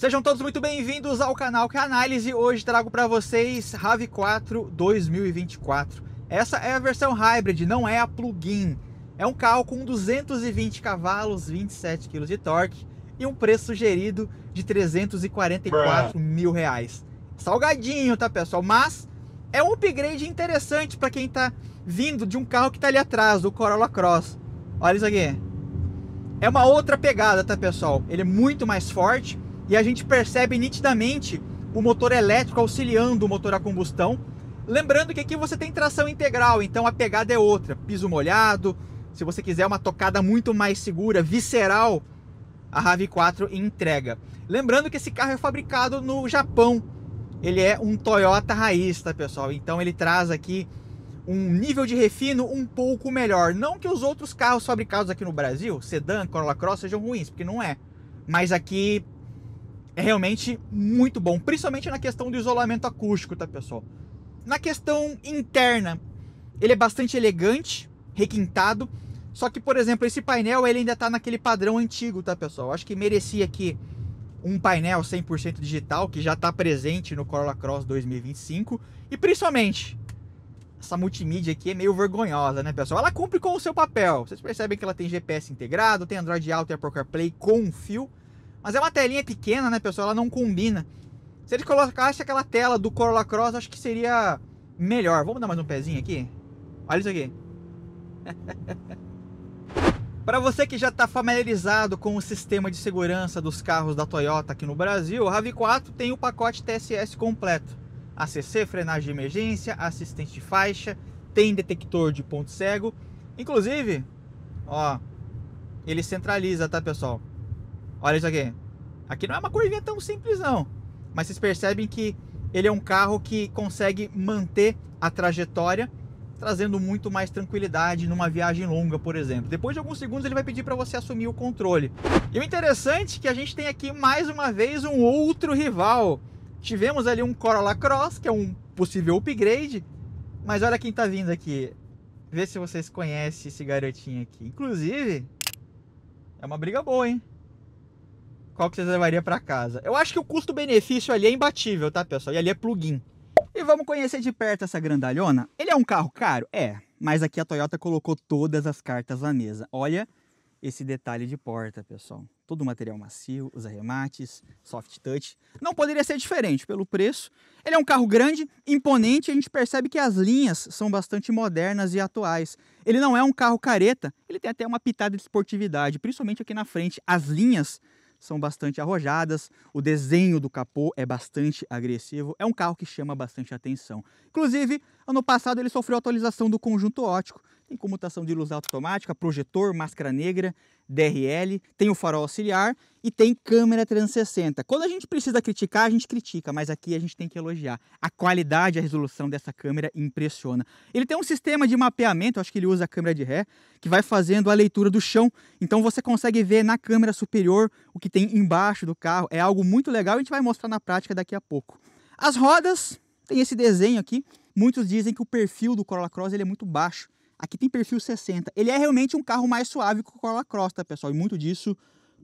Sejam todos muito bem-vindos ao canal Que Análise. Hoje trago para vocês RAV4 2024. Essa é a versão hybrid, não é a plug-in. É um carro com 220 cavalos, 27 kg de torque e um preço sugerido de 344 mil reais. Salgadinho, tá pessoal? Mas é um upgrade interessante para quem tá vindo de um carro que tá ali atrás, do Corolla Cross. Olha isso aqui. É uma outra pegada, tá pessoal? Ele é muito mais forte e a gente percebe nitidamente o motor elétrico auxiliando o motor a combustão. Lembrando que aqui você tem tração integral, então a pegada é outra. Piso molhado, se você quiser uma tocada muito mais segura, visceral, a RAV4 entrega. Lembrando que esse carro é fabricado no Japão. Ele é um Toyota raiz, tá, pessoal? Então ele traz aqui um nível de refino um pouco melhor. Não que os outros carros fabricados aqui no Brasil, sedã, Corolla Cross, sejam ruins, porque não é. Mas aqui é realmente muito bom, principalmente na questão do isolamento acústico, tá, pessoal? Na questão interna, ele é bastante elegante, requintado, só que, por exemplo, esse painel ele ainda está naquele padrão antigo, tá, pessoal? Acho que merecia aqui um painel 100% digital que já está presente no Corolla Cross 2025 e principalmente essa multimídia aqui é meio vergonhosa, né, pessoal? Ela cumpre com o seu papel. Vocês percebem que ela tem GPS integrado, tem Android Auto e Apple CarPlay com fio. Mas é uma telinha pequena, né, pessoal? Ela não combina. Se eles colocassem aquela tela do Corolla Cross, acho que seria melhor. Vamos dar mais um pezinho aqui? Olha isso aqui. Para você que já está familiarizado com o sistema de segurança dos carros da Toyota aqui no Brasil, o RAV4 tem o pacote TSS completo. ACC, frenagem de emergência, assistente de faixa, tem detector de ponto cego. Inclusive, ó, ele centraliza, tá pessoal? Olha isso aqui. Aqui não é uma curvinha tão simples não. Mas vocês percebem que ele é um carro que consegue manter a trajetória, trazendo muito mais tranquilidade numa viagem longa, por exemplo. Depois de alguns segundos ele vai pedir para você assumir o controle. E o interessante é que a gente tem aqui mais uma vez um outro rival. Tivemos ali um Corolla Cross, que é um possível upgrade, mas olha quem está vindo aqui. Vê se vocês conhecem esse garotinho aqui. Inclusive, é uma briga boa, hein? qual que vocês levaria para casa. Eu acho que o custo-benefício ali é imbatível, tá, pessoal? E ali é plugin. E vamos conhecer de perto essa grandalhona. Ele é um carro caro? É, mas aqui a Toyota colocou todas as cartas na mesa. Olha esse detalhe de porta, pessoal. Todo o material macio, os arremates, soft touch. Não poderia ser diferente pelo preço. Ele é um carro grande, imponente, a gente percebe que as linhas são bastante modernas e atuais. Ele não é um carro careta, ele tem até uma pitada de esportividade, principalmente aqui na frente. As linhas são bastante arrojadas, o desenho do capô é bastante agressivo, é um carro que chama bastante atenção. Inclusive, ano passado ele sofreu atualização do conjunto ótico, tem comutação de luz automática, projetor, máscara negra, DRL, tem o farol auxiliar e tem câmera 360. Quando a gente precisa criticar, a gente critica, mas aqui a gente tem que elogiar. A qualidade e a resolução dessa câmera impressiona. Ele tem um sistema de mapeamento, acho que ele usa a câmera de ré, que vai fazendo a leitura do chão. Então você consegue ver na câmera superior o que tem embaixo do carro. É algo muito legal, a gente vai mostrar na prática daqui a pouco. As rodas, tem esse desenho aqui. Muitos dizem que o perfil do Corolla Cross ele é muito baixo. Aqui tem perfil 60. Ele é realmente um carro mais suave que o Corolla Cross, tá, pessoal? E muito disso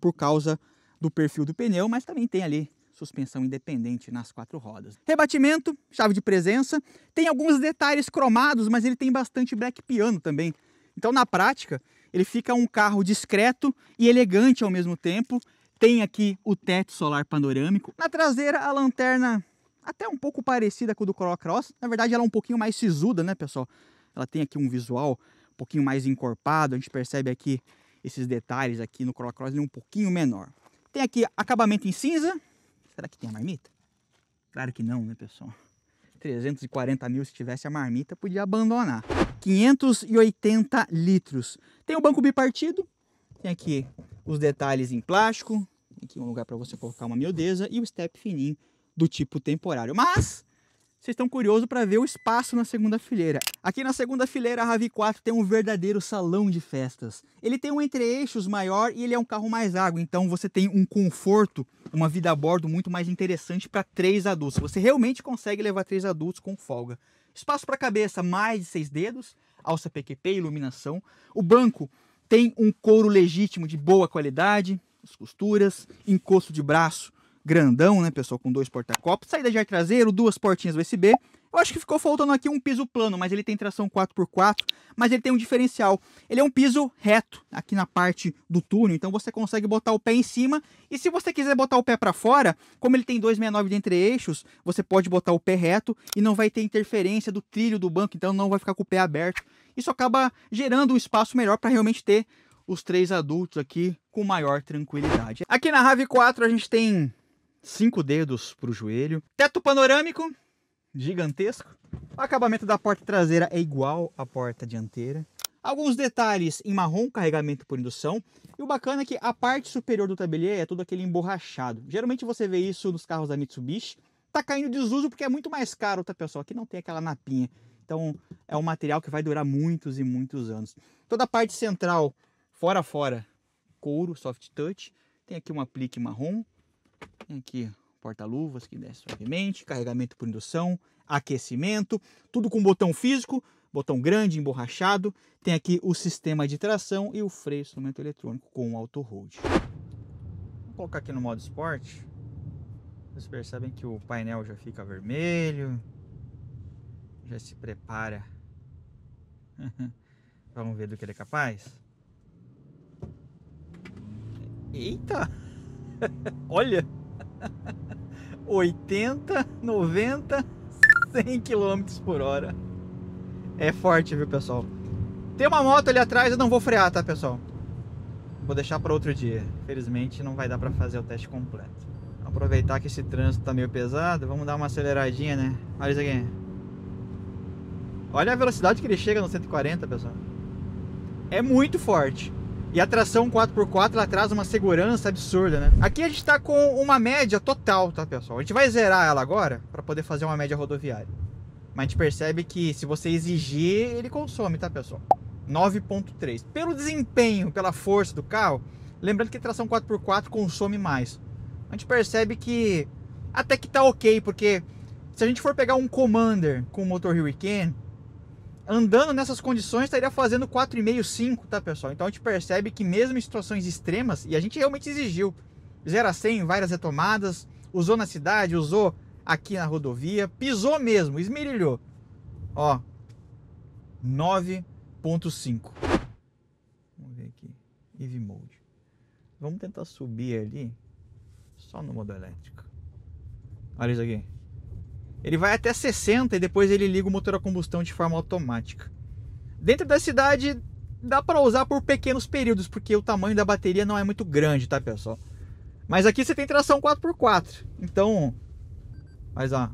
por causa do perfil do pneu, mas também tem ali suspensão independente nas quatro rodas. Rebatimento, chave de presença, tem alguns detalhes cromados, mas ele tem bastante black piano também. Então, na prática, ele fica um carro discreto e elegante ao mesmo tempo. Tem aqui o teto solar panorâmico. Na traseira, a lanterna até um pouco parecida com o do Corolla Cross. Na verdade, ela é um pouquinho mais sisuda, né, pessoal? Ela tem aqui um visual um pouquinho mais encorpado, a gente percebe aqui esses detalhes aqui no Corolla Cross, é um pouquinho menor. Tem aqui acabamento em cinza. Será que tem a marmita? Claro que não, né, pessoal? 340 mil, se tivesse a marmita, podia abandonar. 580 litros. Tem o banco bipartido. Tem aqui os detalhes em plástico. Tem aqui um lugar para você colocar uma miudeza. E o step fininho do tipo temporário. Mas vocês estão curiosos para ver o espaço na segunda fileira. Aqui na segunda fileira, a RAV4 tem um verdadeiro salão de festas. Ele tem um entre-eixos maior e ele é um carro mais água, então você tem um conforto, uma vida a bordo muito mais interessante para três adultos. Você realmente consegue levar três adultos com folga. Espaço para cabeça, mais de seis dedos, alça PQP, iluminação. O banco tem um couro legítimo de boa qualidade, as costuras, encosto de braço grandão, né, pessoal, com dois porta-copos, saída de ar traseiro, duas portinhas USB. Eu acho que ficou faltando aqui um piso plano, mas ele tem tração 4x4, mas ele tem um diferencial. Ele é um piso reto aqui na parte do túnel, então você consegue botar o pé em cima. E se você quiser botar o pé para fora, como ele tem 269 de entre-eixos, você pode botar o pé reto e não vai ter interferência do trilho do banco, então não vai ficar com o pé aberto. Isso acaba gerando um espaço melhor para realmente ter os três adultos aqui com maior tranquilidade. Aqui na RAV4 a gente tem cinco dedos para o joelho. Teto panorâmico, gigantesco. O acabamento da porta traseira é igual à porta dianteira. Alguns detalhes em marrom, carregamento por indução. E o bacana é que a parte superior do tablier é todo aquele emborrachado. Geralmente você vê isso nos carros da Mitsubishi. Tá caindo desuso porque é muito mais caro, tá pessoal? Aqui não tem aquela napinha. Então é um material que vai durar muitos e muitos anos. Toda a parte central, fora fora, couro, soft touch. Tem aqui um aplique marrom, tem aqui porta-luvas que desce suavemente, carregamento por indução, aquecimento, tudo com botão físico, botão grande, emborrachado. Tem aqui o sistema de tração e o freio instrumento eletrônico com auto-hold. Vou colocar aqui no modo esporte. Vocês percebem que o painel já fica vermelho, já se prepara. Vamos ver do que ele é capaz? Eita! Olha! 80, 90, 100 km por hora. É forte, viu, pessoal? Tem uma moto ali atrás, eu não vou frear, tá, pessoal? Vou deixar para outro dia. Felizmente não vai dar para fazer o teste completo. Aproveitar que esse trânsito tá meio pesado, vamos dar uma aceleradinha, né? Olha isso aqui. Olha a velocidade que ele chega no 140, pessoal. É muito forte. E a tração 4x4 ela traz uma segurança absurda, né? Aqui a gente está com uma média total, tá, pessoal? A gente vai zerar ela agora para poder fazer uma média rodoviária. Mas a gente percebe que se você exigir, ele consome, tá, pessoal? 9.3. Pelo desempenho, pela força do carro, lembrando que tração 4x4 consome mais. A gente percebe que até que tá ok, porque se a gente for pegar um Commander com motor Hurricane, andando nessas condições, estaria fazendo 4,5, 5, tá, pessoal? Então a gente percebe que mesmo em situações extremas, e a gente realmente exigiu 0 a 100 várias retomadas, usou na cidade, usou aqui na rodovia, pisou mesmo, esmerilhou. Ó, 9.5. Vamos ver aqui, EV Mode. Vamos tentar subir ali, só no modo elétrico. Olha isso aqui. Ele vai até 60 e depois ele liga o motor a combustão de forma automática. Dentro da cidade dá para usar por pequenos períodos, porque o tamanho da bateria não é muito grande, tá, pessoal? Mas aqui você tem tração 4x4. Então, mas ó,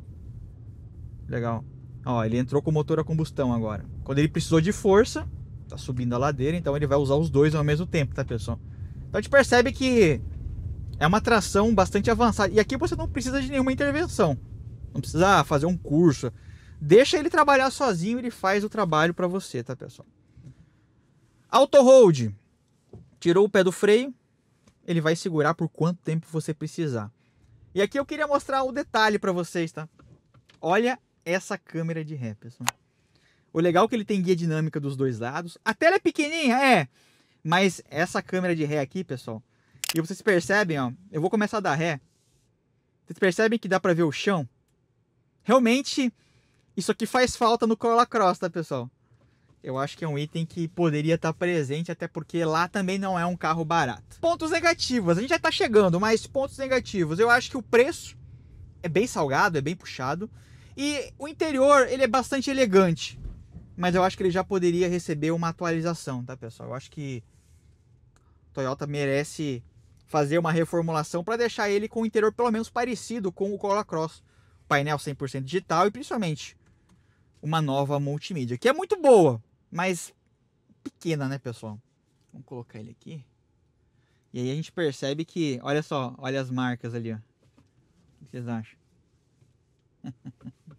legal. Ó, ele entrou com o motor a combustão agora. Quando ele precisou de força, tá subindo a ladeira, então ele vai usar os dois ao mesmo tempo, tá, pessoal? Então a gente percebe que é uma tração bastante avançada. E aqui você não precisa de nenhuma intervenção. Não precisa ah, fazer um curso. Deixa ele trabalhar sozinho, ele faz o trabalho para você, tá, pessoal? Auto hold. Tirou o pé do freio, ele vai segurar por quanto tempo você precisar. E aqui eu queria mostrar o um detalhe para vocês, tá? Olha essa câmera de ré, pessoal. O legal é que ele tem guia dinâmica dos dois lados. A tela é pequenininha, é. Mas essa câmera de ré aqui, pessoal. E vocês percebem, ó. Eu vou começar a dar ré. Vocês percebem que dá para ver o chão? Realmente, isso aqui faz falta no Corolla Cross, tá, pessoal? Eu acho que é um item que poderia estar tá presente, até porque lá também não é um carro barato. Pontos negativos, a gente já está chegando, mas pontos negativos. Eu acho que o preço é bem salgado, é bem puxado. E o interior, ele é bastante elegante. Mas eu acho que ele já poderia receber uma atualização, tá, pessoal? Eu acho que Toyota merece fazer uma reformulação para deixar ele com o interior pelo menos parecido com o Corolla Cross painel 100% digital e principalmente uma nova multimídia, que é muito boa, mas pequena, né, pessoal? Vamos colocar ele aqui. E aí a gente percebe que, olha só, olha as marcas ali, ó. O que vocês acham?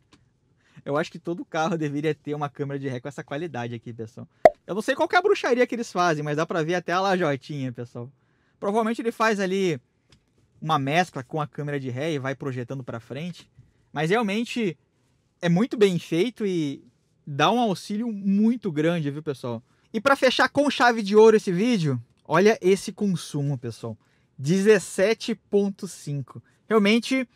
Eu acho que todo carro deveria ter uma câmera de ré com essa qualidade aqui, pessoal. Eu não sei qual é a bruxaria que eles fazem, mas dá pra ver até a lajotinha, pessoal. Provavelmente ele faz ali uma mescla com a câmera de ré e vai projetando para frente. Mas realmente é muito bem feito e dá um auxílio muito grande, viu, pessoal? E para fechar com chave de ouro esse vídeo, olha esse consumo, pessoal. 17.5. Realmente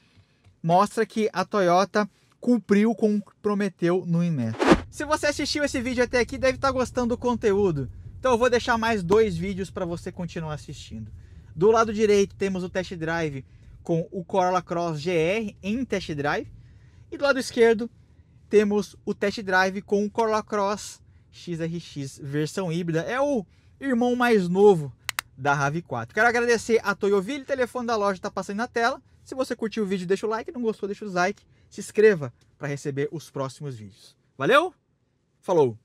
mostra que a Toyota cumpriu com o que prometeu no Inmetro. Se você assistiu esse vídeo até aqui, deve estar tá gostando do conteúdo. Então eu vou deixar mais dois vídeos para você continuar assistindo. Do lado direito temos o test drive com o Corolla Cross GR em test drive. E do lado esquerdo temos o test drive com o Corolla Cross XRX versão híbrida. É o irmão mais novo da RAV4. Quero agradecer a Toyoville, o telefone da loja está passando na tela. Se você curtiu o vídeo, deixa o like, não gostou, deixa o like. Se inscreva para receber os próximos vídeos. Valeu? Falou!